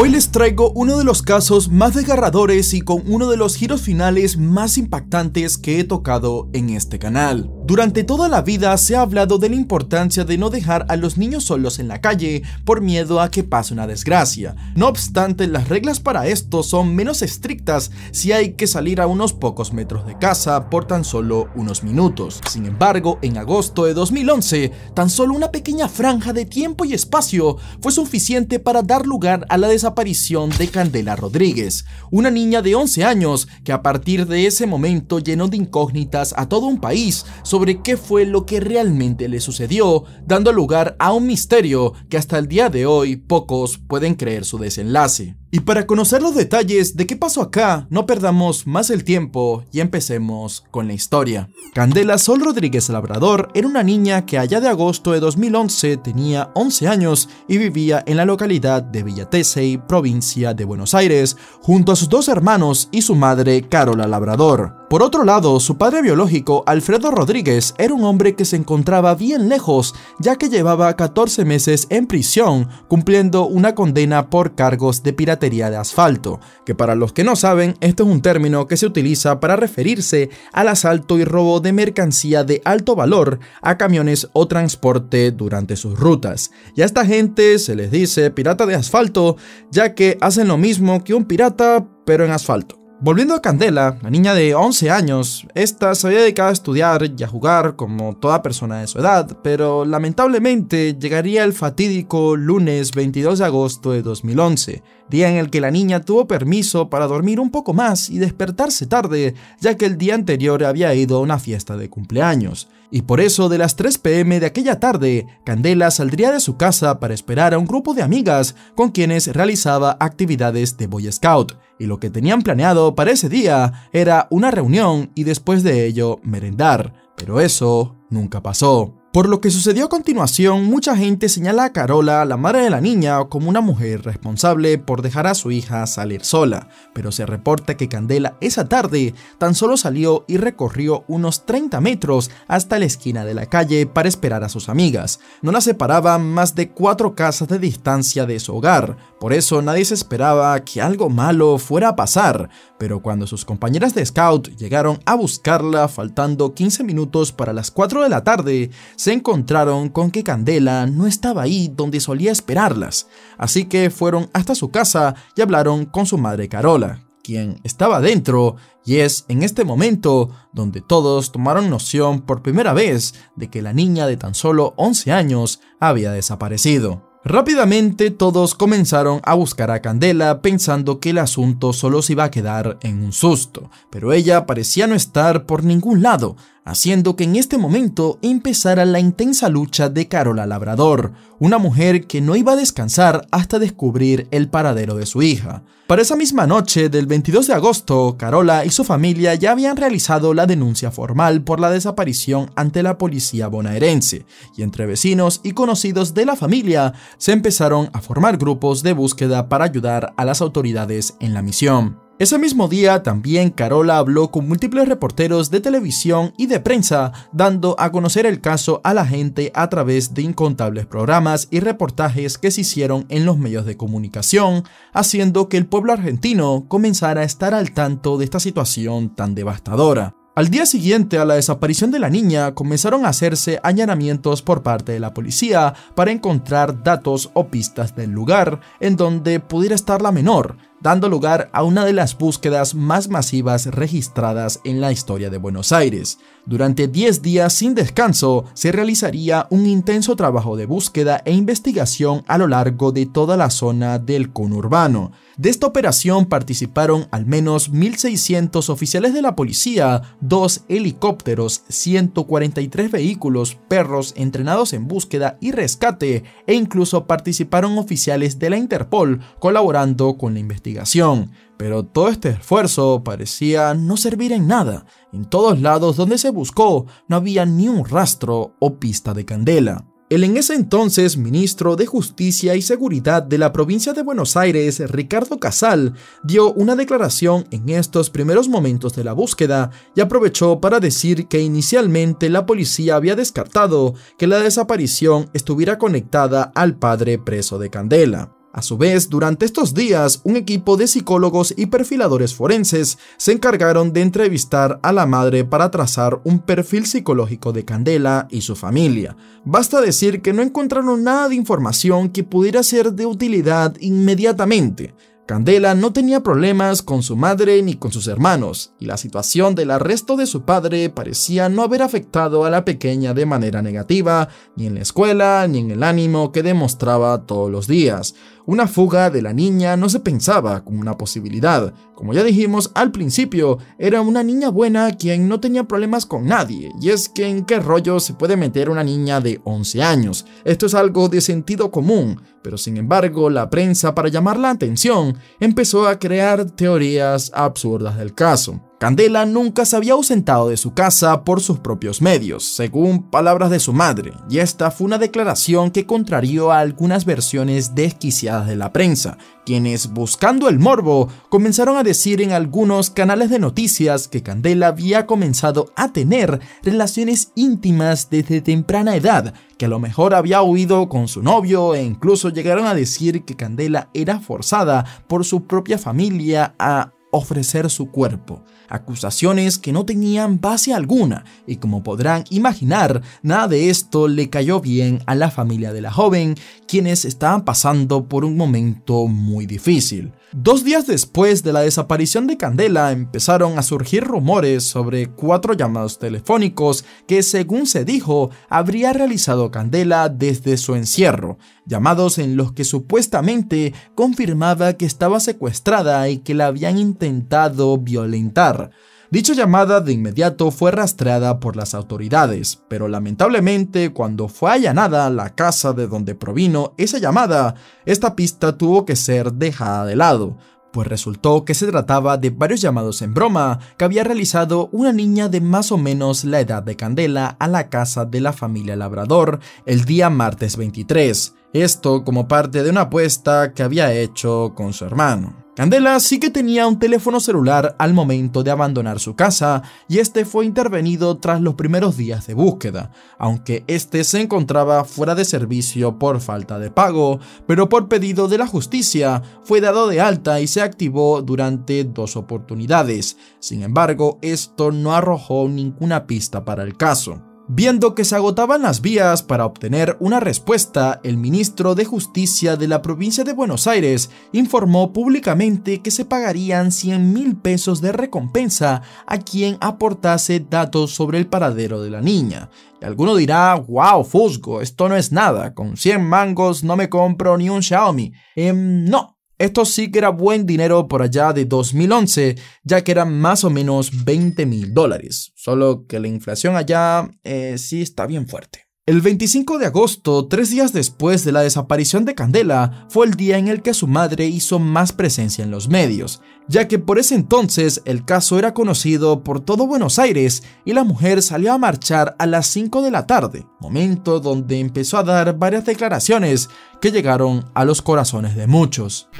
Hoy les traigo uno de los casos más desgarradores y con uno de los giros finales más impactantes que he tocado en este canal. Durante toda la vida se ha hablado de la importancia de no dejar a los niños solos en la calle por miedo a que pase una desgracia. No obstante, las reglas para esto son menos estrictas si hay que salir a unos pocos metros de casa por tan solo unos minutos. Sin embargo, en agosto de 2011, tan solo una pequeña franja de tiempo y espacio fue suficiente para dar lugar a la desaparición aparición de Candela Rodríguez, una niña de 11 años que a partir de ese momento llenó de incógnitas a todo un país sobre qué fue lo que realmente le sucedió, dando lugar a un misterio que hasta el día de hoy pocos pueden creer su desenlace. Y para conocer los detalles de qué pasó acá, no perdamos más el tiempo y empecemos con la historia. Candela Sol Rodríguez Labrador era una niña que allá de agosto de 2011 tenía 11 años y vivía en la localidad de Villatesey, provincia de Buenos Aires, junto a sus dos hermanos y su madre Carola Labrador. Por otro lado, su padre biológico, Alfredo Rodríguez, era un hombre que se encontraba bien lejos, ya que llevaba 14 meses en prisión, cumpliendo una condena por cargos de piratería de asfalto, que para los que no saben, esto es un término que se utiliza para referirse al asalto y robo de mercancía de alto valor a camiones o transporte durante sus rutas. Y a esta gente se les dice pirata de asfalto, ya que hacen lo mismo que un pirata, pero en asfalto. Volviendo a Candela, la niña de 11 años, esta se había dedicado a estudiar y a jugar como toda persona de su edad, pero lamentablemente llegaría el fatídico lunes 22 de agosto de 2011, día en el que la niña tuvo permiso para dormir un poco más y despertarse tarde, ya que el día anterior había ido a una fiesta de cumpleaños y por eso de las 3 pm de aquella tarde, Candela saldría de su casa para esperar a un grupo de amigas con quienes realizaba actividades de Boy Scout, y lo que tenían planeado para ese día era una reunión y después de ello merendar, pero eso nunca pasó. Por lo que sucedió a continuación, mucha gente señala a Carola, la madre de la niña, como una mujer responsable por dejar a su hija salir sola, pero se reporta que Candela esa tarde tan solo salió y recorrió unos 30 metros hasta la esquina de la calle para esperar a sus amigas. No la separaban más de cuatro casas de distancia de su hogar, por eso nadie se esperaba que algo malo fuera a pasar, pero cuando sus compañeras de scout llegaron a buscarla faltando 15 minutos para las 4 de la tarde, encontraron con que Candela no estaba ahí donde solía esperarlas, así que fueron hasta su casa y hablaron con su madre Carola, quien estaba dentro, y es en este momento donde todos tomaron noción por primera vez de que la niña de tan solo 11 años había desaparecido. Rápidamente todos comenzaron a buscar a Candela pensando que el asunto solo se iba a quedar en un susto, pero ella parecía no estar por ningún lado, haciendo que en este momento empezara la intensa lucha de Carola Labrador, una mujer que no iba a descansar hasta descubrir el paradero de su hija. Para esa misma noche del 22 de agosto, Carola y su familia ya habían realizado la denuncia formal por la desaparición ante la policía bonaerense, y entre vecinos y conocidos de la familia se empezaron a formar grupos de búsqueda para ayudar a las autoridades en la misión. Ese mismo día también Carola habló con múltiples reporteros de televisión y de prensa, dando a conocer el caso a la gente a través de incontables programas y reportajes que se hicieron en los medios de comunicación, haciendo que el pueblo argentino comenzara a estar al tanto de esta situación tan devastadora. Al día siguiente a la desaparición de la niña, comenzaron a hacerse allanamientos por parte de la policía para encontrar datos o pistas del lugar en donde pudiera estar la menor, dando lugar a una de las búsquedas más masivas registradas en la historia de Buenos Aires, durante 10 días sin descanso se realizaría un intenso trabajo de búsqueda e investigación a lo largo de toda la zona del conurbano. De esta operación participaron al menos 1.600 oficiales de la policía, dos helicópteros, 143 vehículos, perros entrenados en búsqueda y rescate e incluso participaron oficiales de la Interpol colaborando con la investigación. Pero todo este esfuerzo parecía no servir en nada. En todos lados donde se buscó no había ni un rastro o pista de candela. El en ese entonces ministro de Justicia y Seguridad de la provincia de Buenos Aires, Ricardo Casal, dio una declaración en estos primeros momentos de la búsqueda y aprovechó para decir que inicialmente la policía había descartado que la desaparición estuviera conectada al padre preso de Candela. A su vez, durante estos días, un equipo de psicólogos y perfiladores forenses se encargaron de entrevistar a la madre para trazar un perfil psicológico de Candela y su familia. Basta decir que no encontraron nada de información que pudiera ser de utilidad inmediatamente, Candela no tenía problemas con su madre ni con sus hermanos, y la situación del arresto de su padre parecía no haber afectado a la pequeña de manera negativa, ni en la escuela, ni en el ánimo que demostraba todos los días. Una fuga de la niña no se pensaba como una posibilidad. Como ya dijimos al principio, era una niña buena quien no tenía problemas con nadie, y es que en qué rollo se puede meter una niña de 11 años. Esto es algo de sentido común, pero sin embargo la prensa para llamar la atención empezó a crear teorías absurdas del caso. Candela nunca se había ausentado de su casa por sus propios medios, según palabras de su madre, y esta fue una declaración que contrarió a algunas versiones desquiciadas de la prensa, quienes, buscando el morbo, comenzaron a decir en algunos canales de noticias que Candela había comenzado a tener relaciones íntimas desde temprana edad, que a lo mejor había huido con su novio e incluso llegaron a decir que Candela era forzada por su propia familia a ofrecer su cuerpo, acusaciones que no tenían base alguna, y como podrán imaginar, nada de esto le cayó bien a la familia de la joven, quienes estaban pasando por un momento muy difícil. Dos días después de la desaparición de Candela empezaron a surgir rumores sobre cuatro llamados telefónicos que según se dijo habría realizado Candela desde su encierro, llamados en los que supuestamente confirmaba que estaba secuestrada y que la habían intentado violentar. Dicha llamada de inmediato fue rastreada por las autoridades, pero lamentablemente cuando fue allanada la casa de donde provino esa llamada, esta pista tuvo que ser dejada de lado, pues resultó que se trataba de varios llamados en broma que había realizado una niña de más o menos la edad de Candela a la casa de la familia Labrador el día martes 23, esto como parte de una apuesta que había hecho con su hermano. Candela sí que tenía un teléfono celular al momento de abandonar su casa y este fue intervenido tras los primeros días de búsqueda, aunque este se encontraba fuera de servicio por falta de pago, pero por pedido de la justicia fue dado de alta y se activó durante dos oportunidades. Sin embargo, esto no arrojó ninguna pista para el caso. Viendo que se agotaban las vías para obtener una respuesta, el ministro de Justicia de la provincia de Buenos Aires informó públicamente que se pagarían 100 mil pesos de recompensa a quien aportase datos sobre el paradero de la niña. Y alguno dirá, wow, Fusco, esto no es nada, con 100 mangos no me compro ni un Xiaomi. Eh, no, esto sí que era buen dinero por allá de 2011, ya que eran más o menos 20 mil dólares, solo que la inflación allá eh, sí está bien fuerte. El 25 de agosto, tres días después de la desaparición de Candela, fue el día en el que su madre hizo más presencia en los medios, ya que por ese entonces el caso era conocido por todo Buenos Aires y la mujer salió a marchar a las 5 de la tarde, momento donde empezó a dar varias declaraciones que llegaron a los corazones de muchos.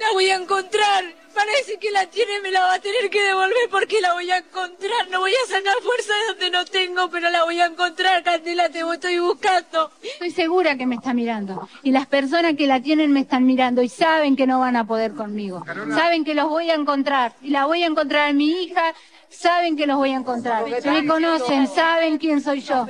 ¡La voy a encontrar! parece que la tiene, me la va a tener que devolver porque la voy a encontrar. No voy a sacar fuerza de donde no tengo, pero la voy a encontrar, Candela, te estoy buscando. Estoy segura que me está mirando. Y las personas que la tienen me están mirando y saben que no van a poder conmigo. Saben que los voy a encontrar. Y la voy a encontrar a mi hija, saben que los voy a encontrar. Me conocen, saben quién soy yo.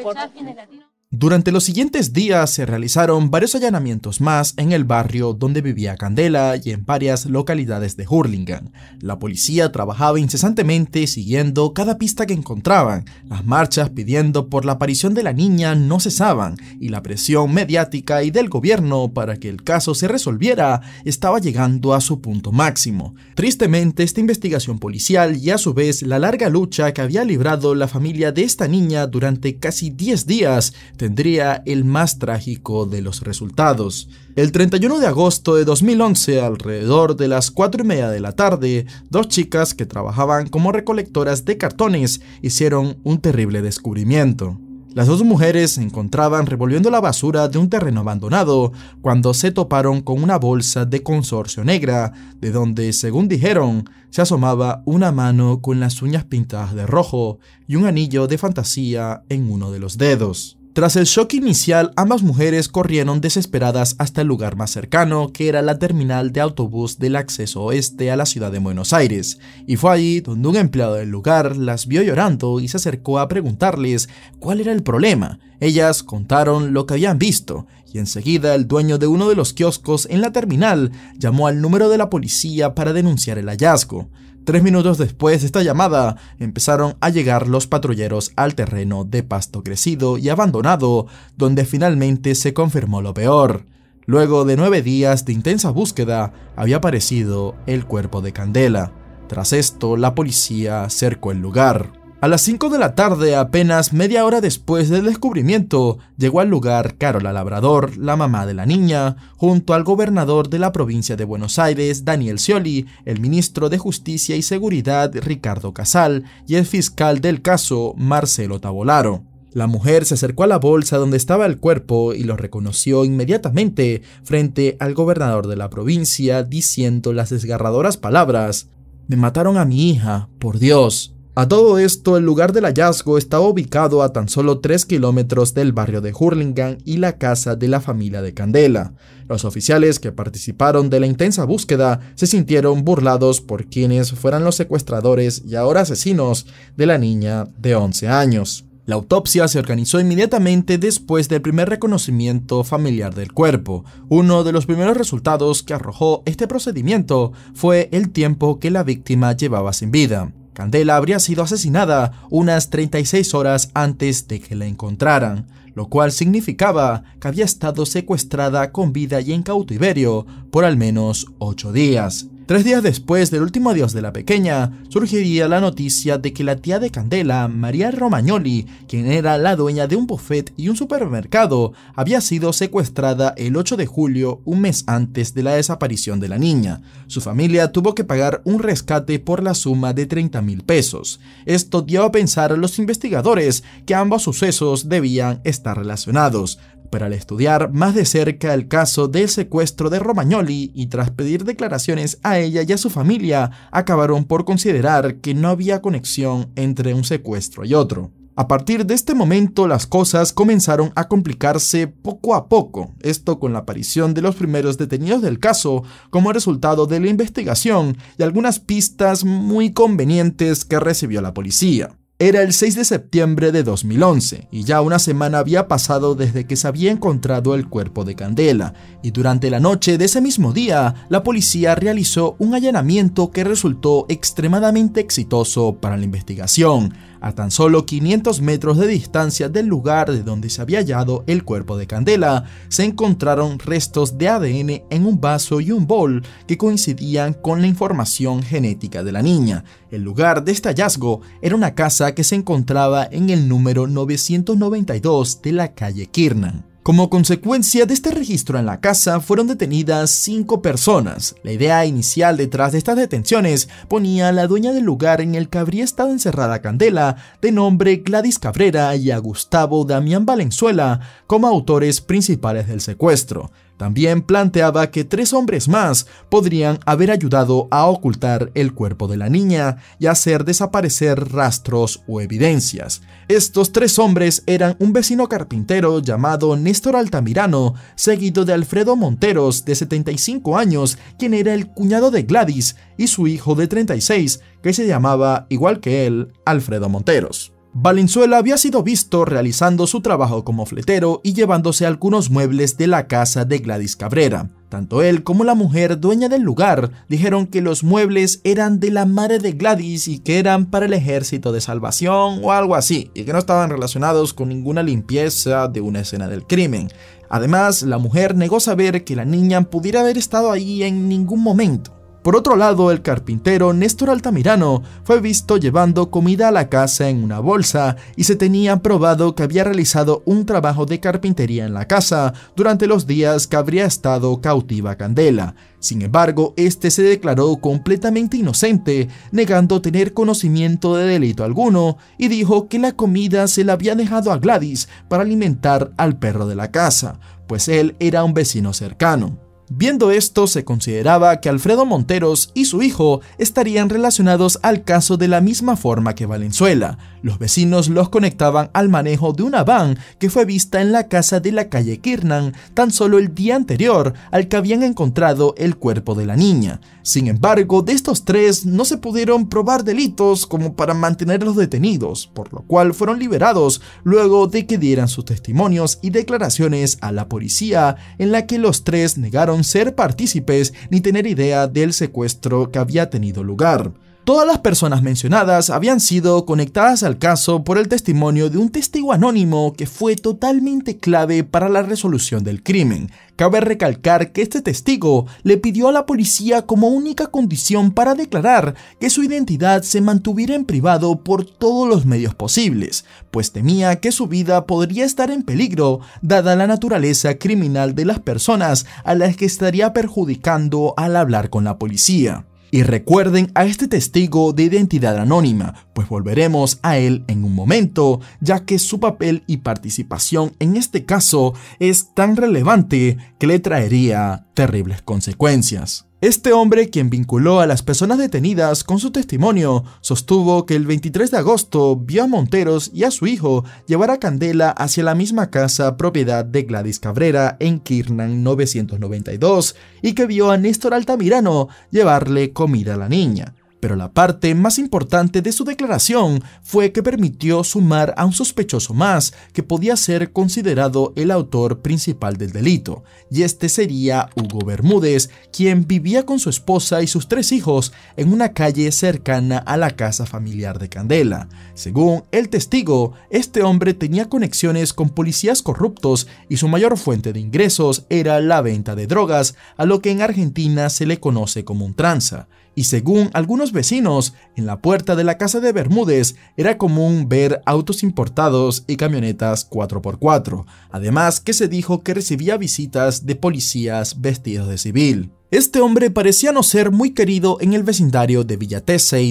Durante los siguientes días se realizaron varios allanamientos más en el barrio donde vivía Candela y en varias localidades de Hurlingham. La policía trabajaba incesantemente siguiendo cada pista que encontraban. Las marchas pidiendo por la aparición de la niña no cesaban y la presión mediática y del gobierno para que el caso se resolviera estaba llegando a su punto máximo. Tristemente, esta investigación policial y a su vez la larga lucha que había librado la familia de esta niña durante casi 10 días tendría el más trágico de los resultados. El 31 de agosto de 2011, alrededor de las 4 y media de la tarde, dos chicas que trabajaban como recolectoras de cartones hicieron un terrible descubrimiento. Las dos mujeres se encontraban revolviendo la basura de un terreno abandonado cuando se toparon con una bolsa de consorcio negra, de donde, según dijeron, se asomaba una mano con las uñas pintadas de rojo y un anillo de fantasía en uno de los dedos. Tras el shock inicial, ambas mujeres corrieron desesperadas hasta el lugar más cercano, que era la terminal de autobús del acceso oeste a la ciudad de Buenos Aires, y fue allí donde un empleado del lugar las vio llorando y se acercó a preguntarles cuál era el problema. Ellas contaron lo que habían visto, y enseguida el dueño de uno de los kioscos en la terminal llamó al número de la policía para denunciar el hallazgo. Tres minutos después de esta llamada, empezaron a llegar los patrulleros al terreno de pasto crecido y abandonado, donde finalmente se confirmó lo peor. Luego de nueve días de intensa búsqueda, había aparecido el cuerpo de Candela. Tras esto, la policía cercó el lugar. A las 5 de la tarde, apenas media hora después del descubrimiento, llegó al lugar Carola Labrador, la mamá de la niña, junto al gobernador de la provincia de Buenos Aires, Daniel Scioli, el ministro de Justicia y Seguridad, Ricardo Casal, y el fiscal del caso, Marcelo Tabolaro. La mujer se acercó a la bolsa donde estaba el cuerpo y lo reconoció inmediatamente frente al gobernador de la provincia, diciendo las desgarradoras palabras, Me mataron a mi hija, por Dios. A todo esto, el lugar del hallazgo estaba ubicado a tan solo 3 kilómetros del barrio de Hurlingham y la casa de la familia de Candela. Los oficiales que participaron de la intensa búsqueda se sintieron burlados por quienes fueran los secuestradores y ahora asesinos de la niña de 11 años. La autopsia se organizó inmediatamente después del primer reconocimiento familiar del cuerpo. Uno de los primeros resultados que arrojó este procedimiento fue el tiempo que la víctima llevaba sin vida. Candela habría sido asesinada unas 36 horas antes de que la encontraran, lo cual significaba que había estado secuestrada con vida y en cautiverio por al menos 8 días. Tres días después del último adiós de la pequeña, surgiría la noticia de que la tía de Candela, María Romagnoli, quien era la dueña de un buffet y un supermercado, había sido secuestrada el 8 de julio, un mes antes de la desaparición de la niña. Su familia tuvo que pagar un rescate por la suma de 30 mil pesos. Esto dio a pensar a los investigadores que ambos sucesos debían estar relacionados para al estudiar más de cerca el caso del secuestro de Romagnoli y tras pedir declaraciones a ella y a su familia, acabaron por considerar que no había conexión entre un secuestro y otro. A partir de este momento las cosas comenzaron a complicarse poco a poco, esto con la aparición de los primeros detenidos del caso como resultado de la investigación y algunas pistas muy convenientes que recibió la policía. Era el 6 de septiembre de 2011 y ya una semana había pasado desde que se había encontrado el cuerpo de Candela y durante la noche de ese mismo día la policía realizó un allanamiento que resultó extremadamente exitoso para la investigación a tan solo 500 metros de distancia del lugar de donde se había hallado el cuerpo de Candela, se encontraron restos de ADN en un vaso y un bol que coincidían con la información genética de la niña. El lugar de este hallazgo era una casa que se encontraba en el número 992 de la calle Kirnan. Como consecuencia de este registro en la casa fueron detenidas cinco personas. La idea inicial detrás de estas detenciones ponía a la dueña del lugar en el que habría estado encerrada Candela, de nombre Gladys Cabrera y a Gustavo Damián Valenzuela como autores principales del secuestro. También planteaba que tres hombres más podrían haber ayudado a ocultar el cuerpo de la niña y hacer desaparecer rastros o evidencias. Estos tres hombres eran un vecino carpintero llamado Néstor Altamirano, seguido de Alfredo Monteros, de 75 años, quien era el cuñado de Gladys, y su hijo de 36, que se llamaba, igual que él, Alfredo Monteros. Valenzuela había sido visto realizando su trabajo como fletero y llevándose algunos muebles de la casa de Gladys Cabrera. Tanto él como la mujer dueña del lugar dijeron que los muebles eran de la madre de Gladys y que eran para el ejército de salvación o algo así, y que no estaban relacionados con ninguna limpieza de una escena del crimen. Además, la mujer negó saber que la niña pudiera haber estado ahí en ningún momento. Por otro lado, el carpintero Néstor Altamirano fue visto llevando comida a la casa en una bolsa y se tenía probado que había realizado un trabajo de carpintería en la casa durante los días que habría estado cautiva Candela. Sin embargo, este se declaró completamente inocente, negando tener conocimiento de delito alguno y dijo que la comida se la había dejado a Gladys para alimentar al perro de la casa, pues él era un vecino cercano. Viendo esto, se consideraba que Alfredo Monteros y su hijo estarían relacionados al caso de la misma forma que Valenzuela. Los vecinos los conectaban al manejo de una van que fue vista en la casa de la calle Kirnan tan solo el día anterior al que habían encontrado el cuerpo de la niña. Sin embargo, de estos tres no se pudieron probar delitos como para mantenerlos detenidos, por lo cual fueron liberados luego de que dieran sus testimonios y declaraciones a la policía en la que los tres negaron ser partícipes ni tener idea del secuestro que había tenido lugar. Todas las personas mencionadas habían sido conectadas al caso por el testimonio de un testigo anónimo que fue totalmente clave para la resolución del crimen. Cabe recalcar que este testigo le pidió a la policía como única condición para declarar que su identidad se mantuviera en privado por todos los medios posibles, pues temía que su vida podría estar en peligro dada la naturaleza criminal de las personas a las que estaría perjudicando al hablar con la policía. Y recuerden a este testigo de identidad anónima, pues volveremos a él en un momento, ya que su papel y participación en este caso es tan relevante que le traería terribles consecuencias. Este hombre, quien vinculó a las personas detenidas con su testimonio, sostuvo que el 23 de agosto vio a Monteros y a su hijo llevar a Candela hacia la misma casa propiedad de Gladys Cabrera en Kirnan 992 y que vio a Néstor Altamirano llevarle comida a la niña pero la parte más importante de su declaración fue que permitió sumar a un sospechoso más que podía ser considerado el autor principal del delito, y este sería Hugo Bermúdez, quien vivía con su esposa y sus tres hijos en una calle cercana a la casa familiar de Candela. Según el testigo, este hombre tenía conexiones con policías corruptos y su mayor fuente de ingresos era la venta de drogas, a lo que en Argentina se le conoce como un tranza y según algunos vecinos, en la puerta de la casa de Bermúdez era común ver autos importados y camionetas 4x4, además que se dijo que recibía visitas de policías vestidos de civil. Este hombre parecía no ser muy querido en el vecindario de Villa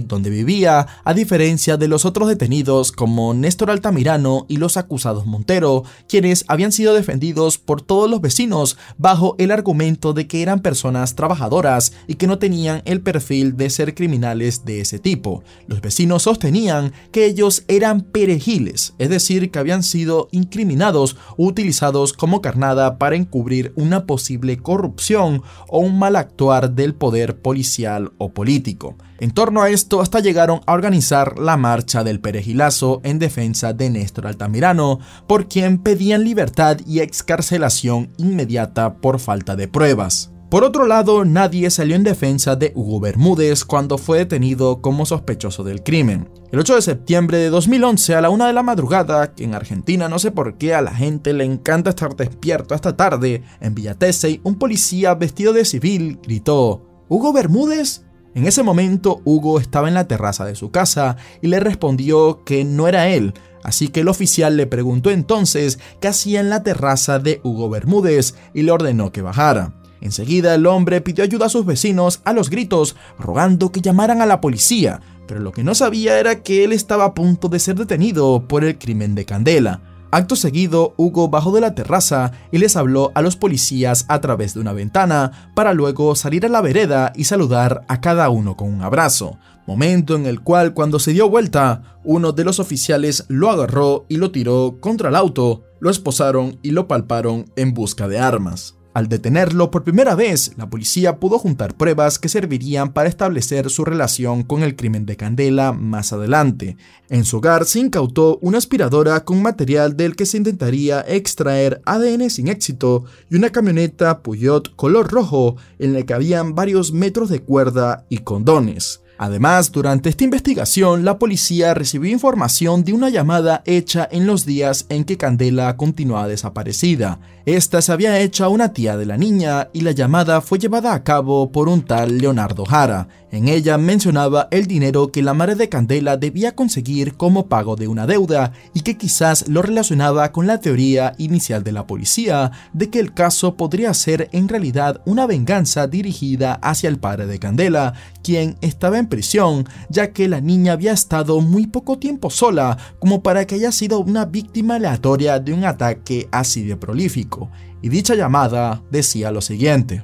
donde vivía, a diferencia de los otros detenidos como Néstor Altamirano y los acusados Montero, quienes habían sido defendidos por todos los vecinos bajo el argumento de que eran personas trabajadoras y que no tenían el perfil de ser criminales de ese tipo. Los vecinos sostenían que ellos eran perejiles, es decir, que habían sido incriminados o utilizados como carnada para encubrir una posible corrupción o un mal actuar del poder policial o político. En torno a esto hasta llegaron a organizar la Marcha del Perejilazo en defensa de Néstor Altamirano, por quien pedían libertad y excarcelación inmediata por falta de pruebas. Por otro lado, nadie salió en defensa de Hugo Bermúdez cuando fue detenido como sospechoso del crimen. El 8 de septiembre de 2011 a la una de la madrugada, en Argentina no sé por qué a la gente le encanta estar despierto esta tarde, en Villatece, un policía vestido de civil gritó, ¿Hugo Bermúdez? En ese momento Hugo estaba en la terraza de su casa y le respondió que no era él, así que el oficial le preguntó entonces qué hacía en la terraza de Hugo Bermúdez y le ordenó que bajara. Enseguida el hombre pidió ayuda a sus vecinos a los gritos, rogando que llamaran a la policía, pero lo que no sabía era que él estaba a punto de ser detenido por el crimen de Candela. Acto seguido, Hugo bajó de la terraza y les habló a los policías a través de una ventana, para luego salir a la vereda y saludar a cada uno con un abrazo, momento en el cual cuando se dio vuelta, uno de los oficiales lo agarró y lo tiró contra el auto, lo esposaron y lo palparon en busca de armas. Al detenerlo por primera vez, la policía pudo juntar pruebas que servirían para establecer su relación con el crimen de Candela más adelante. En su hogar se incautó una aspiradora con material del que se intentaría extraer ADN sin éxito y una camioneta Puyot color rojo en la que habían varios metros de cuerda y condones. Además, durante esta investigación, la policía recibió información de una llamada hecha en los días en que Candela continuaba desaparecida. Esta se había hecho a una tía de la niña y la llamada fue llevada a cabo por un tal Leonardo Jara. En ella mencionaba el dinero que la madre de Candela debía conseguir como pago de una deuda y que quizás lo relacionaba con la teoría inicial de la policía de que el caso podría ser en realidad una venganza dirigida hacia el padre de Candela, quien estaba en prisión, ya que la niña había estado muy poco tiempo sola como para que haya sido una víctima aleatoria de un ataque así de prolífico, y dicha llamada decía lo siguiente.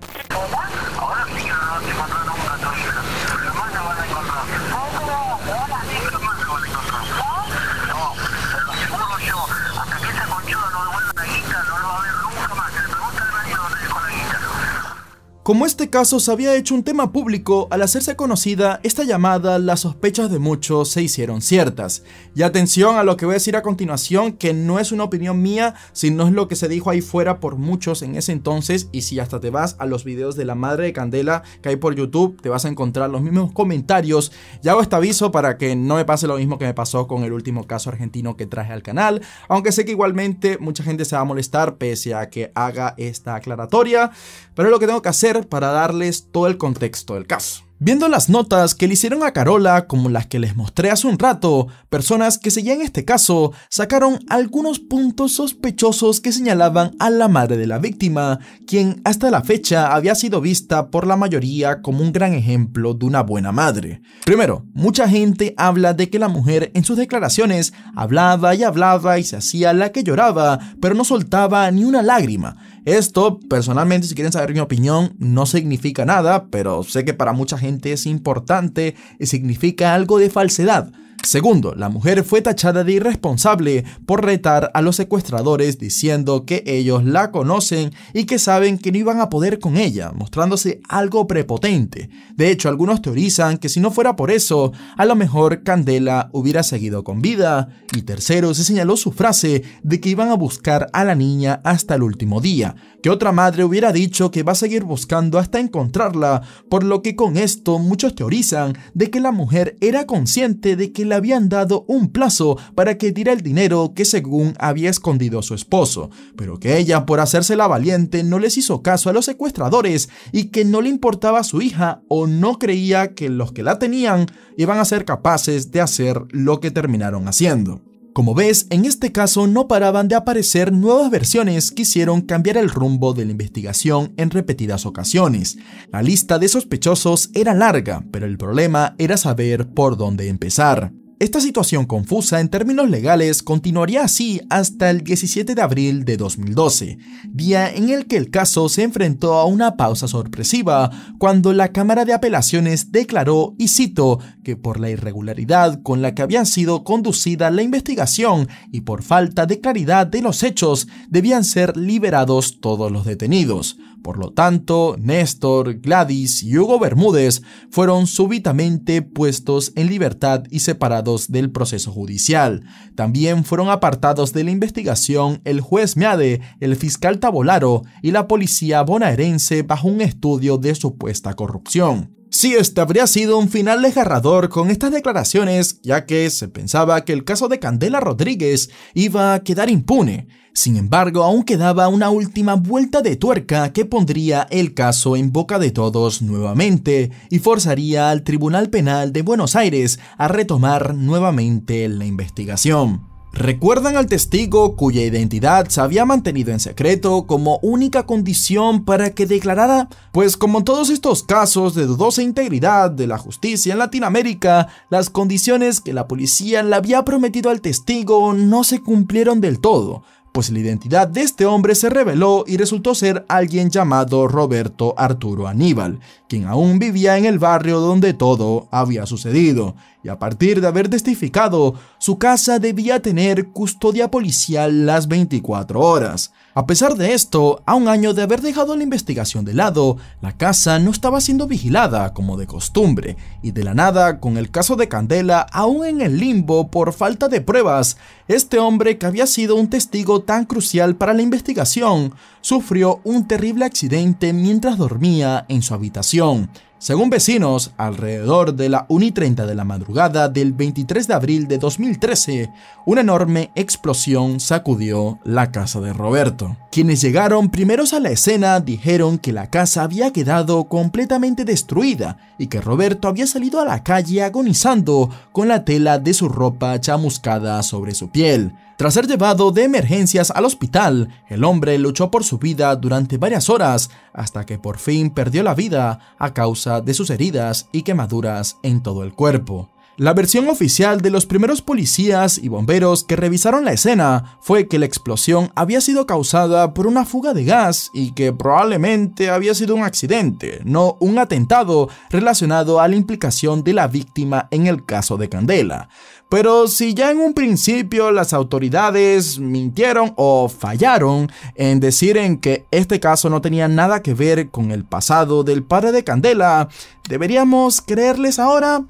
Como este caso se había hecho un tema público, al hacerse conocida esta llamada, las sospechas de muchos se hicieron ciertas. Y atención a lo que voy a decir a continuación, que no es una opinión mía, sino es lo que se dijo ahí fuera por muchos en ese entonces, y si hasta te vas a los videos de la madre de Candela que hay por YouTube, te vas a encontrar los mismos comentarios. Y hago este aviso para que no me pase lo mismo que me pasó con el último caso argentino que traje al canal, aunque sé que igualmente mucha gente se va a molestar pese a que haga esta aclaratoria, pero es lo que tengo que hacer para darles todo el contexto del caso. Viendo las notas que le hicieron a Carola, como las que les mostré hace un rato, personas que seguían este caso sacaron algunos puntos sospechosos que señalaban a la madre de la víctima, quien hasta la fecha había sido vista por la mayoría como un gran ejemplo de una buena madre. Primero, mucha gente habla de que la mujer en sus declaraciones hablaba y hablaba y se hacía la que lloraba, pero no soltaba ni una lágrima. Esto, personalmente, si quieren saber mi opinión, no significa nada, pero sé que para mucha gente es importante y significa algo de falsedad. Segundo, la mujer fue tachada de irresponsable por retar a los secuestradores diciendo que ellos la conocen y que saben que no iban a poder con ella, mostrándose algo prepotente. De hecho, algunos teorizan que si no fuera por eso, a lo mejor Candela hubiera seguido con vida. Y tercero, se señaló su frase de que iban a buscar a la niña hasta el último día, otra madre hubiera dicho que va a seguir buscando hasta encontrarla, por lo que con esto muchos teorizan de que la mujer era consciente de que le habían dado un plazo para que diera el dinero que según había escondido su esposo, pero que ella por hacerse la valiente no les hizo caso a los secuestradores y que no le importaba a su hija o no creía que los que la tenían iban a ser capaces de hacer lo que terminaron haciendo. Como ves, en este caso no paraban de aparecer nuevas versiones que hicieron cambiar el rumbo de la investigación en repetidas ocasiones. La lista de sospechosos era larga, pero el problema era saber por dónde empezar. Esta situación confusa en términos legales continuaría así hasta el 17 de abril de 2012, día en el que el caso se enfrentó a una pausa sorpresiva cuando la Cámara de Apelaciones declaró, y cito, que por la irregularidad con la que había sido conducida la investigación y por falta de claridad de los hechos, debían ser liberados todos los detenidos, por lo tanto, Néstor, Gladys y Hugo Bermúdez fueron súbitamente puestos en libertad y separados del proceso judicial. También fueron apartados de la investigación el juez Meade, el fiscal Tabolaro y la policía bonaerense bajo un estudio de supuesta corrupción. Sí, este habría sido un final desgarrador con estas declaraciones, ya que se pensaba que el caso de Candela Rodríguez iba a quedar impune. Sin embargo, aún quedaba una última vuelta de tuerca que pondría el caso en boca de todos nuevamente y forzaría al Tribunal Penal de Buenos Aires a retomar nuevamente la investigación. Recuerdan al testigo cuya identidad se había mantenido en secreto como única condición para que declarara, pues como en todos estos casos de dudosa integridad de la justicia en Latinoamérica, las condiciones que la policía le había prometido al testigo no se cumplieron del todo, pues la identidad de este hombre se reveló y resultó ser alguien llamado Roberto Arturo Aníbal, quien aún vivía en el barrio donde todo había sucedido, y a partir de haber testificado, su casa debía tener custodia policial las 24 horas. A pesar de esto, a un año de haber dejado la investigación de lado, la casa no estaba siendo vigilada como de costumbre, y de la nada, con el caso de Candela aún en el limbo por falta de pruebas, este hombre que había sido un testigo tan crucial para la investigación, sufrió un terrible accidente mientras dormía en su habitación. Según vecinos, alrededor de la 1 y de la madrugada del 23 de abril de 2013, una enorme explosión sacudió la casa de Roberto. Quienes llegaron primeros a la escena dijeron que la casa había quedado completamente destruida y que Roberto había salido a la calle agonizando con la tela de su ropa chamuscada sobre su piel. Tras ser llevado de emergencias al hospital, el hombre luchó por su vida durante varias horas hasta que por fin perdió la vida a causa de sus heridas y quemaduras en todo el cuerpo. La versión oficial de los primeros policías y bomberos que revisaron la escena fue que la explosión había sido causada por una fuga de gas y que probablemente había sido un accidente, no un atentado relacionado a la implicación de la víctima en el caso de Candela. Pero si ya en un principio las autoridades mintieron o fallaron en decir en que este caso no tenía nada que ver con el pasado del padre de Candela, ¿deberíamos creerles ahora?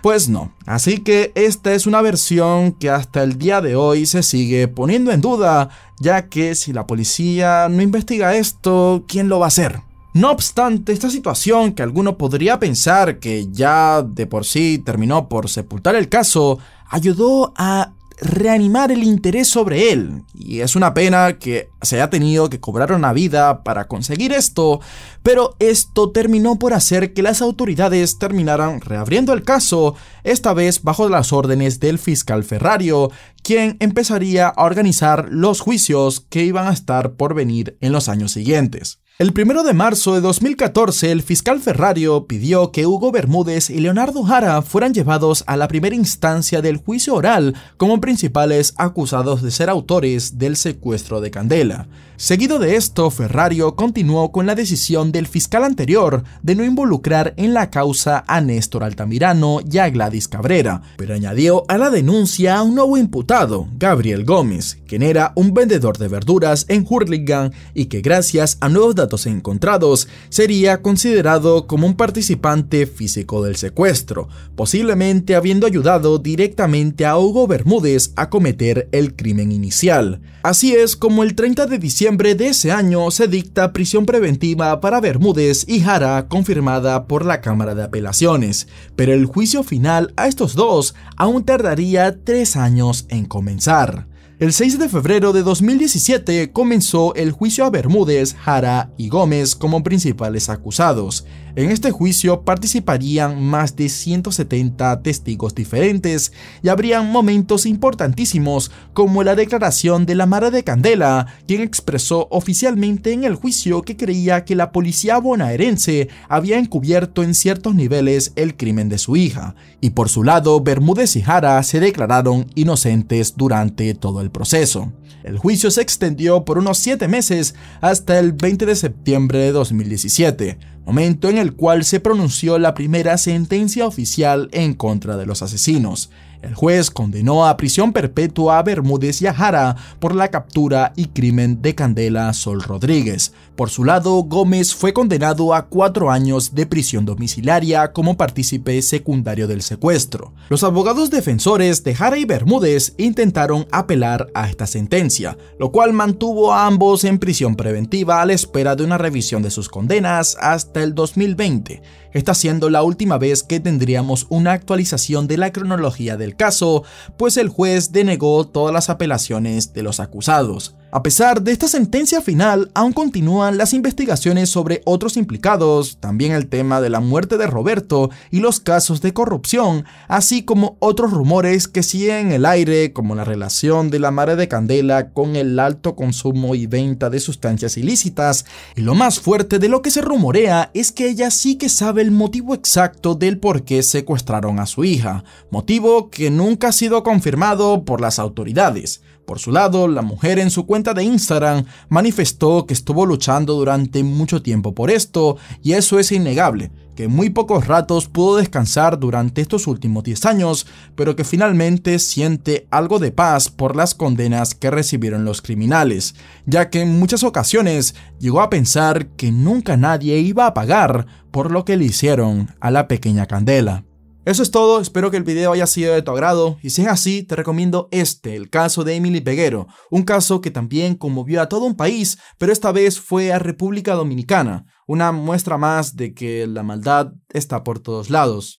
Pues no, así que esta es una versión que hasta el día de hoy se sigue poniendo en duda, ya que si la policía no investiga esto, ¿quién lo va a hacer? No obstante, esta situación que alguno podría pensar que ya de por sí terminó por sepultar el caso, ayudó a reanimar el interés sobre él. Y es una pena que se haya tenido que cobrar una vida para conseguir esto, pero esto terminó por hacer que las autoridades terminaran reabriendo el caso, esta vez bajo las órdenes del fiscal Ferrario, quien empezaría a organizar los juicios que iban a estar por venir en los años siguientes. El primero de marzo de 2014, el fiscal Ferrario pidió que Hugo Bermúdez y Leonardo Jara fueran llevados a la primera instancia del juicio oral como principales acusados de ser autores del secuestro de Candela. Seguido de esto, Ferrario continuó con la decisión del fiscal anterior de no involucrar en la causa a Néstor Altamirano y a Gladys Cabrera, pero añadió a la denuncia a un nuevo imputado, Gabriel Gómez, quien era un vendedor de verduras en Hurlingham y que gracias a nuevos datos encontrados sería considerado como un participante físico del secuestro, posiblemente habiendo ayudado directamente a Hugo Bermúdez a cometer el crimen inicial. Así es como el 30 de diciembre noviembre de ese año se dicta prisión preventiva para Bermúdez y Jara confirmada por la Cámara de Apelaciones, pero el juicio final a estos dos aún tardaría tres años en comenzar. El 6 de febrero de 2017 comenzó el juicio a Bermúdez, Jara y Gómez como principales acusados, en este juicio participarían más de 170 testigos diferentes y habrían momentos importantísimos como la declaración de la Mara de Candela, quien expresó oficialmente en el juicio que creía que la policía bonaerense había encubierto en ciertos niveles el crimen de su hija, y por su lado Bermúdez y Jara se declararon inocentes durante todo el proceso. El juicio se extendió por unos 7 meses hasta el 20 de septiembre de 2017 momento en el cual se pronunció la primera sentencia oficial en contra de los asesinos, el juez condenó a prisión perpetua a Bermúdez y a Jara por la captura y crimen de Candela Sol Rodríguez. Por su lado, Gómez fue condenado a cuatro años de prisión domiciliaria como partícipe secundario del secuestro. Los abogados defensores de Jara y Bermúdez intentaron apelar a esta sentencia, lo cual mantuvo a ambos en prisión preventiva a la espera de una revisión de sus condenas hasta el 2020. Está siendo la última vez que tendríamos una actualización de la cronología del caso, pues el juez denegó todas las apelaciones de los acusados. A pesar de esta sentencia final, aún continúan las investigaciones sobre otros implicados, también el tema de la muerte de Roberto y los casos de corrupción, así como otros rumores que siguen en el aire, como la relación de la madre de Candela con el alto consumo y venta de sustancias ilícitas. Y lo más fuerte de lo que se rumorea es que ella sí que sabe el motivo exacto del por qué secuestraron a su hija, motivo que nunca ha sido confirmado por las autoridades. Por su lado, la mujer en su cuenta de Instagram manifestó que estuvo luchando durante mucho tiempo por esto, y eso es innegable, que muy pocos ratos pudo descansar durante estos últimos 10 años, pero que finalmente siente algo de paz por las condenas que recibieron los criminales, ya que en muchas ocasiones llegó a pensar que nunca nadie iba a pagar por lo que le hicieron a la pequeña Candela. Eso es todo, espero que el video haya sido de tu agrado y si es así, te recomiendo este, el caso de Emily Peguero, un caso que también conmovió a todo un país, pero esta vez fue a República Dominicana, una muestra más de que la maldad está por todos lados.